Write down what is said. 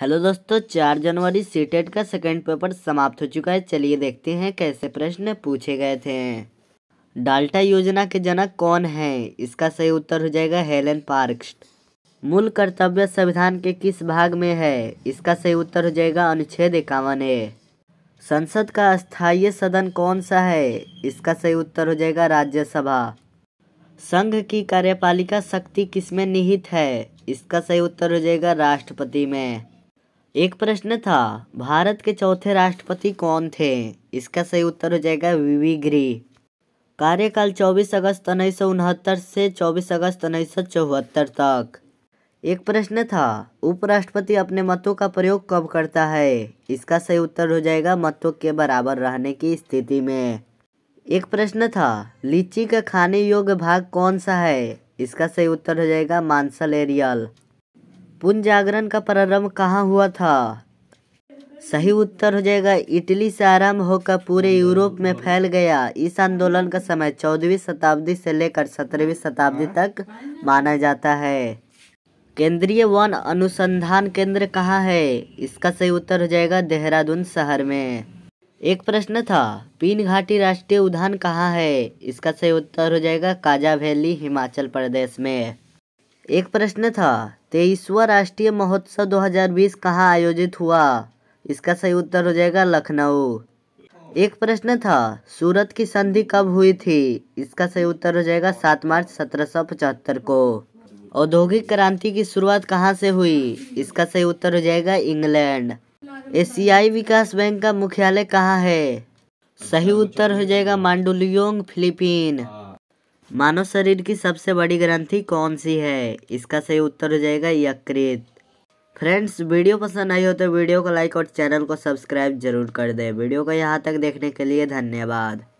hello दोस्तों चार जनवरी सीटेट का सेकेंड पेपर समाप्त हो चुका है चलिए देखते हैं कैसे प्रश्न पूछे गए थे डाल्टा योजना के जनक कौन है इसका सही उत्तर हो जाएगा हेलन पार्क मूल कर्तव्य संविधान के किस भाग में है इसका सही उत्तर हो जाएगा अनुच्छेद इक्यावन ए संसद का स्थायी सदन कौन सा है इसका सही उत्तर हो जाएगा राज्यसभा संघ की कार्यपालिका शक्ति किसमें निहित है इसका सही उत्तर हो जाएगा राष्ट्रपति में एक प्रश्न था भारत के चौथे राष्ट्रपति कौन थे इसका सही उत्तर हो जाएगा वीवी गिरी कार्यकाल 24 अगस्त उन्नीस से 24 अगस्त उन्नीस तक एक प्रश्न था उपराष्ट्रपति अपने मतों का प्रयोग कब करता है इसका सही उत्तर हो जाएगा मतों के बराबर रहने की स्थिति में एक प्रश्न था लीची का खाने योग्य भाग कौन सा है इसका सही उत्तर हो जाएगा मानसल एरियल जागरण का प्रारंभ कहाँ हुआ था सही उत्तर हो जाएगा इटली से आरंभ होकर पूरे यूरोप में फैल गया इस आंदोलन का समय चौदहवीं शताब्दी से लेकर सत्रहवीं शताब्दी तक माना जाता है केंद्रीय वन अनुसंधान केंद्र कहाँ है इसका सही उत्तर हो जाएगा देहरादून शहर में एक प्रश्न था पीन घाटी राष्ट्रीय उद्यान कहाँ है इसका सही उत्तर हो जाएगा काजा वैली हिमाचल प्रदेश में एक प्रश्न था तेईसवा राष्ट्रीय महोत्सव 2020 कहाँ आयोजित हुआ इसका सही उत्तर हो जाएगा लखनऊ एक प्रश्न था सूरत की संधि कब हुई थी इसका सही उत्तर हो जाएगा सात मार्च सत्रह को औद्योगिक क्रांति की शुरुआत कहाँ से हुई इसका सही उत्तर हो जाएगा इंग्लैंड एशियाई विकास बैंक का मुख्यालय कहाँ है सही उत्तर हो जाएगा मांडुलियोंग फिलीपीन मानव शरीर की सबसे बड़ी ग्रंथि कौन सी है इसका सही उत्तर हो जाएगा यकृत फ्रेंड्स वीडियो पसंद आई हो तो वीडियो को लाइक और चैनल को सब्सक्राइब जरूर कर दें वीडियो को यहाँ तक देखने के लिए धन्यवाद